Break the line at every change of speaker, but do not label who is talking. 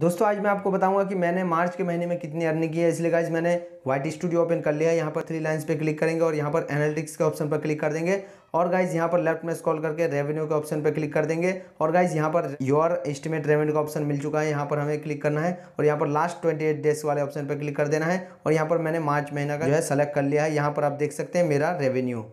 दोस्तों आज मैं आपको बताऊंगा कि मैंने मार्च के महीने में कितनी अर्निंग की है इसलिए गाइज मैंने वाइट स्टूडियो ओपन कर लिया है यहाँ पर थ्री लाइंस पे क्लिक करेंगे और यहाँ पर एनालिटिक्स के ऑप्शन पर क्लिक कर देंगे और गाइज यहाँ पर लेफ्ट में स्कॉल करके रेवेन्यू के ऑप्शन पर क्लिक कर देंगे और गाइज यहाँ पर योर एस्टिमेट रेवेन्यू का ऑप्शन मिल चुका है यहाँ पर हमें क्लिक करना है और यहाँ पर लास्ट ट्वेंटी एट डेज वाले ऑप्शन पर क्लिक कर देना है और यहाँ पर मैंने मार्च महीना का जो है सेलेक्ट कर लिया है यहाँ पर आप देख सकते हैं मेरा रेवेन्यू